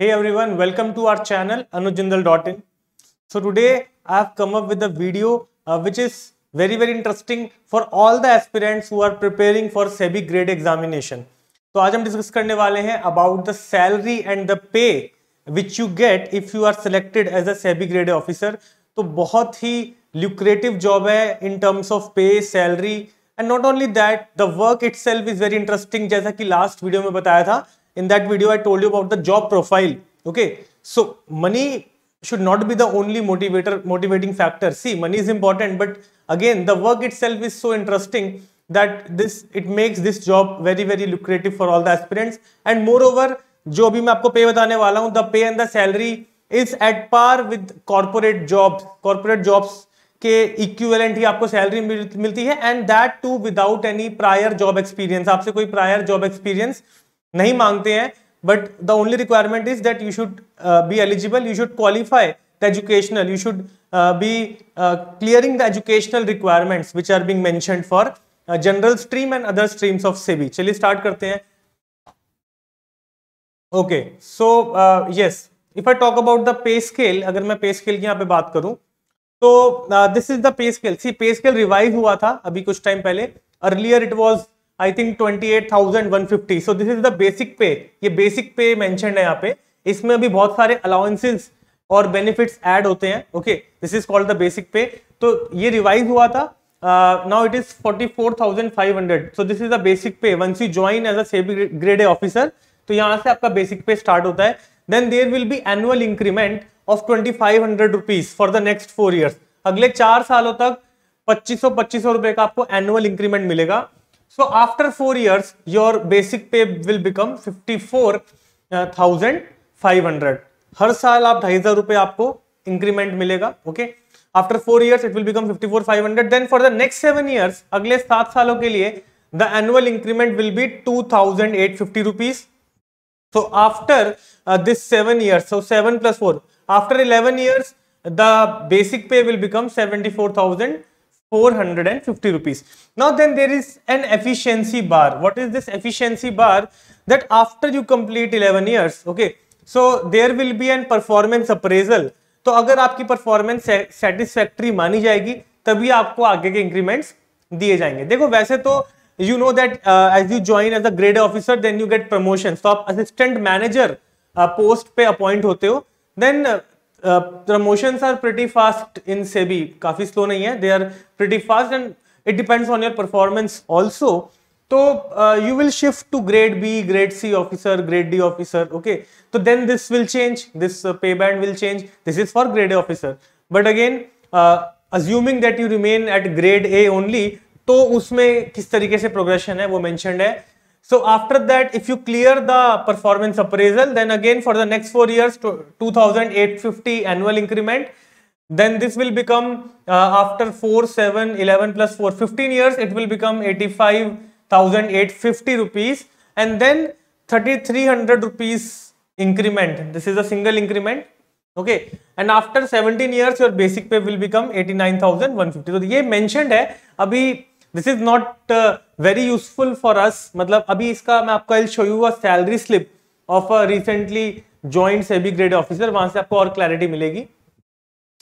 Hey everyone, welcome to our channel anujindal.in. So today I have come up with a video uh, which is very very interesting for all the aspirants who are preparing for SEBI grade examination. तो आज हम discuss करने वाले हैं about the salary and the pay which you get if you are selected as a SEBI grade officer तो बहुत ही lucrative job है in terms of pay salary and not only that the work itself is very interesting जैसा कि last video में बताया था in that video i told you about the job profile okay so money should not be the only motivator motivating factor see money is important but again the work itself is so interesting that this it makes this job very very lucrative for all the aspirants and moreover जो अभी मैं आपको पे बताने वाला हूं the pay and the salary is at par with corporate jobs corporate jobs के equivalent ही आपको सैलरी मिल, मिलती है and that too without any prior job experience आपसे कोई प्रायर जॉब एक्सपीरियंस नहीं मांगते हैं but the only requirement is that you should be eligible you should qualify the educational you should be clearing the educational requirements which are being mentioned for general stream and other streams of SEBI चलिए start करते हैं okay so yes if I talk about the pay scale अगर मैं पे scale की यहाँ पे बात करूं तो this is the pay scale see pay scale revive हुआ था अभी कुछ टाइम पहले earlier it was I think twenty eight thousand one fifty so this is the basic pay ये बेसिक पे मैंशन है यहाँ पे इसमें अभी बहुत सारे अलाउंसेस और बेनिफिट्स ऐड होते हैं okay this is called the basic pay तो ये रिवाइज हुआ था now it is forty four thousand five hundred so this is the basic pay once you join as a grade officer तो यहाँ से आपका बेसिक पे स्टार्ट होता है then there will be annual increment of twenty five hundred rupees for the next four years अगले चार सालों तक पच्चीस सौ पच्चीस सौ रुपए का आपको एनुअल इंक्रीमेंट मिलेगा so after four years, your basic pay will become fifty four thousand five hundred हर साल आप ढाई हजार रुपए आपको इंक्रीमेंट मिलेगा okay after four years it will become fifty four five hundred then for the next seven years अगले सात सालों के लिए the annual increment will be two thousand eight fifty rupees so after this seven years so seven plus four after eleven years pay will become seventy four thousand 450 rupees now then there is an efficiency bar what is this efficiency bar that after you complete 11 years okay so there will be an performance appraisal तो अगर आपकी performance satisfactory मानी जाएगी तभी आपको आगे के increments दिए जाएंगे देखो वैसे तो you know that as you join as a grade officer then you get promotion तो आप असिस्टेंट मैनेजर पोस्ट पे अपॉइंट होते हो then promotions are pretty fast in SEBI काफ़ी स्लो नहीं है they are pretty fast and it depends on your performance also तो you will shift to grade B grade C officer grade D officer okay तो then this will change this पे band will change this is for grade A officer but again assuming that you remain at grade A only तो उसमें किस तरीके से progression है वो mentioned है So after that, if you clear the performance appraisal, then again for the next four years, 2850 annual increment, then this will become uh, after 4, 7, 11 plus 4, 15 years, it will become 85,850 rupees and then 3300 rupees increment. This is a single increment. Okay. And after 17 years, your basic pay will become 89,150. So, is mentioned है अभी this is not very useful for us मतलब अभी इसका मैं आपको show you a salary slip of a recently joined SEBI grade officer वहां से आपको और क्लैरिटी मिलेगी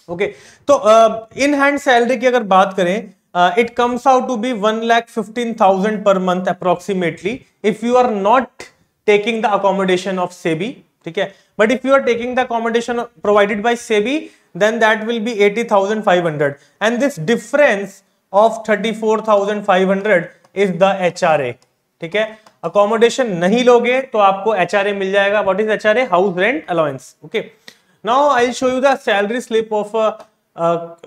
ओके okay. तो इन हैंड सैलरी की अगर बात करें it comes out to be one lakh fifteen thousand per month approximately if you are not taking the accommodation of SEBI ठीक है but if you are taking the accommodation provided by SEBI then that will be eighty thousand five hundred and this difference Of 34,500 is the HRA. ठीक है accommodation नहीं लोगे तो आपको HRA मिल जाएगा what is HRA house rent allowance okay now I show you the salary slip of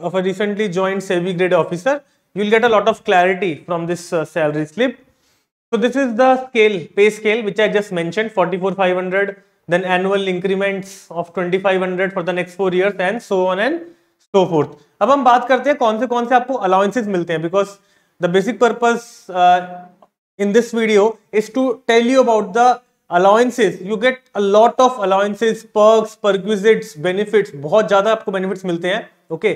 of a recently joined SEBI grade officer you will get a lot of clarity from this uh, salary slip so this is the scale pay scale which i just mentioned 44500 then annual increments of 2500 for the next 4 years and so on and so forth अब हम बात करते हैं कौन से कौन से आपको अलाउंसेज मिलते हैं because the basic purpose in this video is to tell you about the allowances you get a lot of allowances perks perquisites benefits बहुत ज्यादा आपको बेनिफिट्स मिलते हैं okay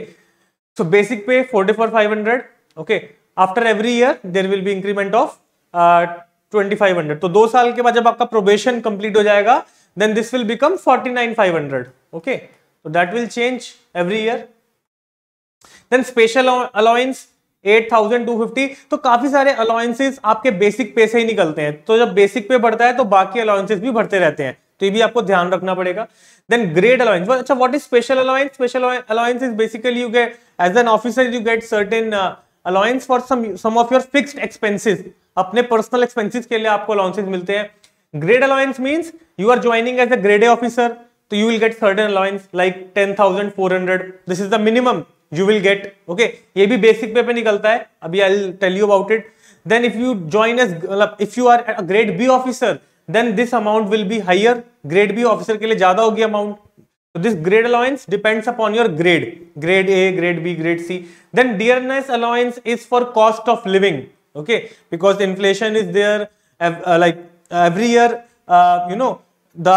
so basic pay forty four five hundred okay after every year there will be increment of twenty five hundred तो दो साल के बाद जब आपका प्रोबेशन कंप्लीट हो जाएगा then this will become forty nine five hundred okay तो that will change every year then special allowance 8,250 तो काफी सारे अलाउंसेस आपके बेसिक पे से ही निकलते हैं तो जब बेसिक पे बढ़ता है तो बाकी अलाउंसेस भी बढ़ते रहते हैं तो ये भी आपको ध्यान रखना पड़ेगा देन ग्रेड अलाउंस अच्छा what is special allowance special allowance is basically you get as an officer you get certain allowance for some of your fixed expenses अपने पर्सनल एक्सपेंसेस के लिए आपको अलाउंसेस मिलते हैं grade allowance means you are joining as a grade A officer तो you will get certain allowance like ten thousand four hundred this is the minimum you will get okay ये भी basic pay पे निकलता है अभी I tell you about it then if you join as मतलब if you are grade B officer then this amount will be higher grade B officer के लिए ज्यादा होगी अमाउंट तो this grade allowance depends upon your grade grade A grade B grade C then dearness allowance is for cost of living okay because inflation is there like every year you know the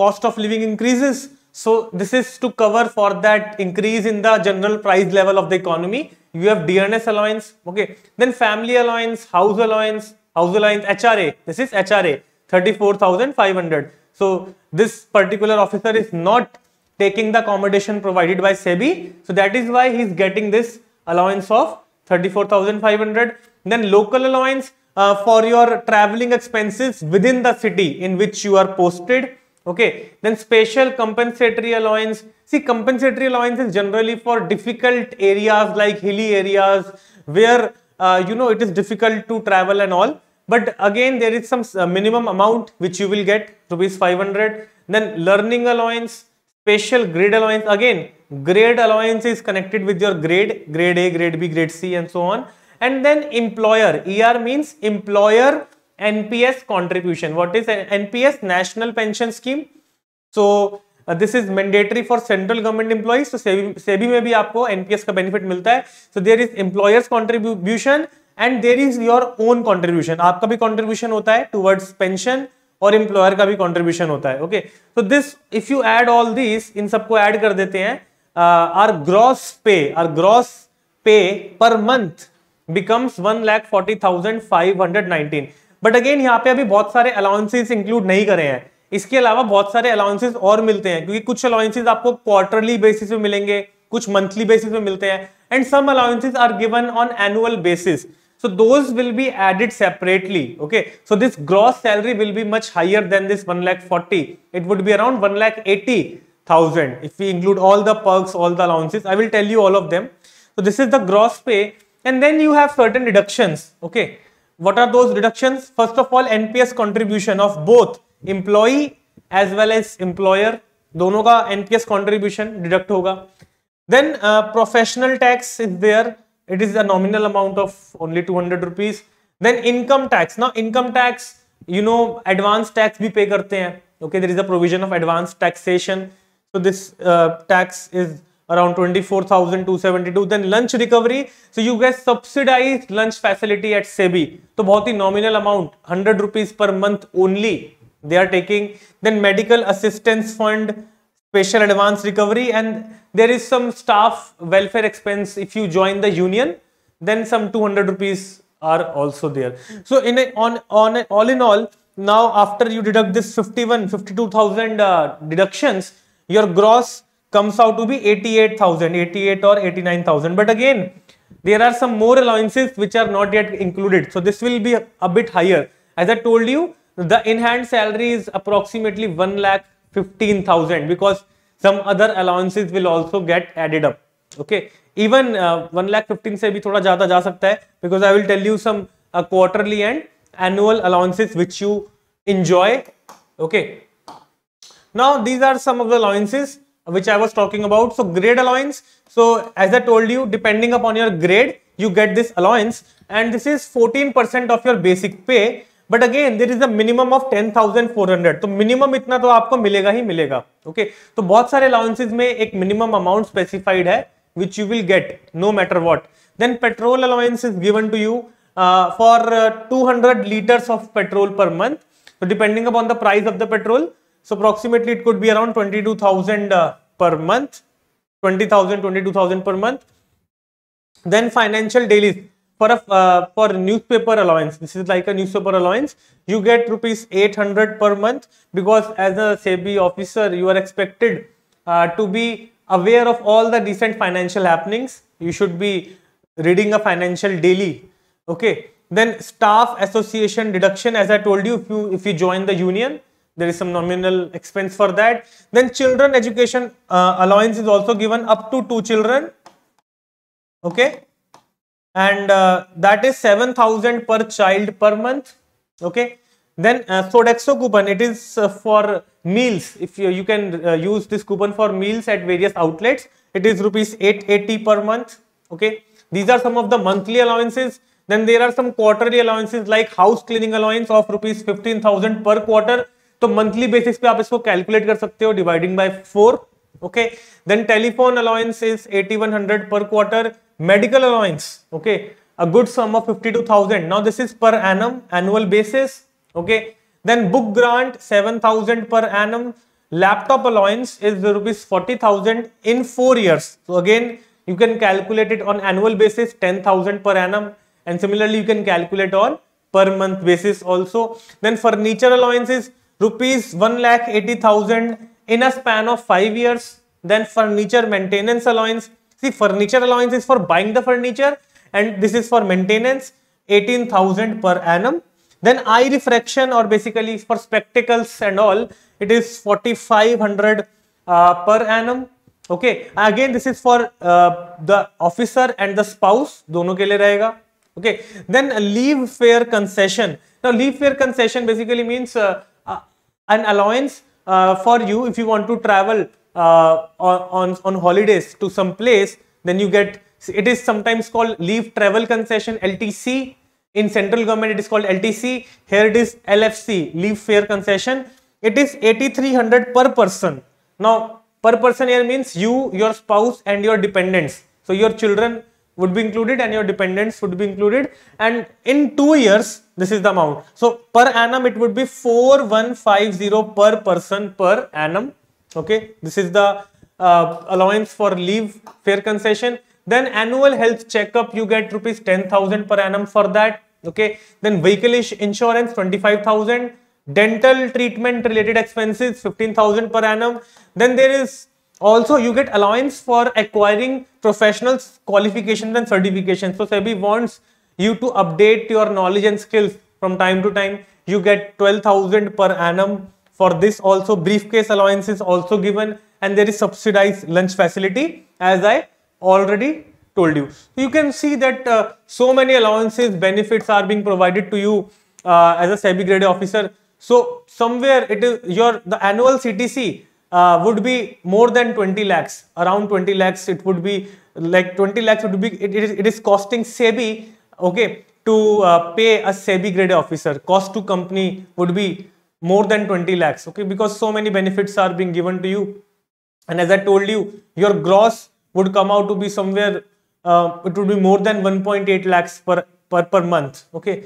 cost of living increases So this is to cover for that increase in the general price level of the economy. You have DNS allowance, okay. Then family allowance, house allowance, house allowance, HRA. This is HRA, 34,500. So this particular officer is not taking the accommodation provided by SEBI. So that is why he is getting this allowance of 34,500. Then local allowance uh, for your traveling expenses within the city in which you are posted Okay, then special compensatory allowance. See, compensatory allowance is generally for difficult areas like hilly areas where, uh, you know, it is difficult to travel and all. But again, there is some uh, minimum amount which you will get, rupees 500. Then learning allowance, special grade allowance. Again, grade allowance is connected with your grade, grade A, grade B, grade C and so on. And then employer, ER means employer NPS contribution what is NPS national pension scheme so this is mandatory for central government employees तो सेबी में भी आपको NPS का benefit मिलता है so there is employers contribution and there is your own contribution आपका भी contribution होता है टूवर्ड्स पेंशन और इंप्लॉयर का भी कॉन्ट्रीब्यूशन होता है ओके तो this if you add all this इन सबको एड कर देते हैं our gross pay our gross pay per month becomes one lakh forty thousand five hundred nineteen but again यहाँ पे अभी बहुत सारे अलाउंसेस इंक्लूड नहीं करे हैं इसके अलावा बहुत सारे अलाउंसेस और मिलते हैं क्योंकि कुछ अलाउंसेज आपको क्वार्टरली बेसिस पे मिलेंगे कुछ मंथली बेसिस पे मिलते हैं and some allowances are given on annual basis so those will be added separately okay so this gross salary will be much higher than this 1 lakh 40 it would be around 1 lakh 80 thousand if we include all the perks all the allowances i will tell you all of them so this is the gross pay and then you have certain deductions okay what are those reductions first of all nps contribution of both employee as well as employer दोनों का nps contribution deduct होगा then uh, professional tax is there it is a nominal amount of only 200 rupees then income tax now income tax you know advance tax भी pay करते हैं okay there is a provision of advance taxation so this uh, tax is around 24,272. Then lunch recovery. So you guys subsidized lunch facility at SEBI. So very nominal amount, 100 rupees per month only. They are taking. Then medical assistance fund, special advance recovery, and there is some staff welfare expense if you join the union. Then some 200 rupees are also there. So in a, on on a, all in all, now after you deduct this 51, 52,000 uh, deductions, your gross comes out to be 88,000, 88 or 89,000. But again, there are some more allowances which are not yet included. So this will be a, bit higher. As I told you, the in-hand salary is approximately 1 lakh 15,000 because some other allowances will also get added up. Okay. Even uh, 1 lakh 15 se bhi thoda jada ja sakta because I will tell you some uh, quarterly and annual allowances which you enjoy. Okay. Now these are some of the allowances which I was talking about. So grade allowance. So as I told you, depending upon your grade, you get this allowance and this is 14% of your basic pay. But again, there is a minimum of 10,400. So minimum itna to aapko milega hi milega. Okay. So bahut sare allowances mein ek minimum amount specified hai, which you will get no matter what. Then petrol allowance is given to you uh, for uh, 200 liters of petrol per month. So depending upon the price of the petrol, so approximately it could be around 22,000 uh, per month, 20,000, 22,000 per month. Then financial dailies for a uh, for newspaper allowance. This is like a newspaper allowance. You get rupees 800 per month because as a SEBI officer, you are expected uh, to be aware of all the recent financial happenings. You should be reading a financial daily. Okay. Then staff association deduction, as I told you, if you if you join the union, there is some nominal expense for that. Then children education uh, allowance is also given up to two children. Okay. And uh, that is 7000 per child per month. Okay. Then uh, Sodexo coupon, it is uh, for meals. If you, you can uh, use this coupon for meals at various outlets, it is rupees 880 per month. Okay. These are some of the monthly allowances. Then there are some quarterly allowances like house cleaning allowance of rupees 15,000 per quarter तो monthly basis पे आप इसको calculate कर सकते हो dividing by four okay then telephone allowance is eighty one hundred per quarter medical allowance okay a good sum of fifty two thousand now this is per annum annual basis okay then book grant seven thousand per annum laptop allowance is rupees forty thousand in four years again you can calculate it on annual basis ten thousand per annum and similarly you can calculate on per month basis also then furniture allowance is rupees one lakh eighty thousand in span of five years then furniture maintenance allowance see furniture allowance is for buying the furniture and this is for maintenance eighteen thousand per annum then eye refraction और basically for spectacles and all it is forty five hundred per annum okay again this is for the officer and the spouse दोनों के लिए रहेगा okay then leave fare concession leave fare concession basically means an allowance uh, for you if you want to travel uh, on, on holidays to some place, then you get, it is sometimes called leave travel concession LTC. In central government, it is called LTC. Here it is LFC, leave fare concession. It is 8300 per person. Now, per person here means you, your spouse and your dependents. So, your children would be included and your dependents would be included and in two years this is the amount so per annum it would be 4150 per person per annum okay this is the uh, allowance for leave fair concession then annual health checkup you get rupees 10000 per annum for that okay then vehicle insurance 25000 dental treatment related expenses 15000 per annum then there is also, you get allowance for acquiring professional qualifications and certifications. So SEBI wants you to update your knowledge and skills from time to time. You get 12,000 per annum for this also. Briefcase allowance is also given and there is subsidized lunch facility as I already told you. you can see that uh, so many allowances, benefits are being provided to you uh, as a SEBI grade officer. So somewhere it is your the annual CTC uh, would be more than 20 lakhs, around 20 lakhs. It would be like 20 lakhs would be, it, it, is, it is costing SEBI, okay, to uh, pay a SEBI grade officer. Cost to company would be more than 20 lakhs, okay, because so many benefits are being given to you. And as I told you, your gross would come out to be somewhere, uh, it would be more than 1.8 lakhs per, per, per month, okay.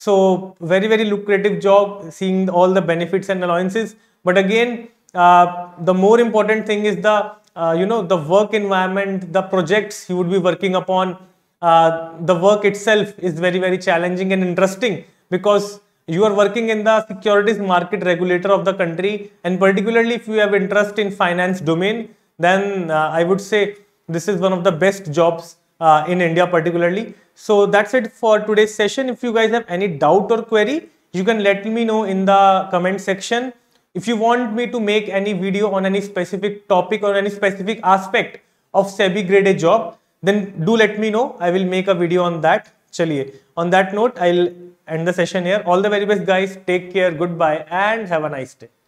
So very, very lucrative job, seeing all the benefits and allowances. But again, uh, the more important thing is the uh, you know the work environment the projects you would be working upon uh, the work itself is very very challenging and interesting because you are working in the securities market regulator of the country and particularly if you have interest in finance domain then uh, i would say this is one of the best jobs uh, in india particularly so that's it for today's session if you guys have any doubt or query you can let me know in the comment section if you want me to make any video on any specific topic or any specific aspect of SEBI grade A job, then do let me know. I will make a video on that. Chaliye. On that note, I'll end the session here. All the very best guys. Take care. Goodbye and have a nice day.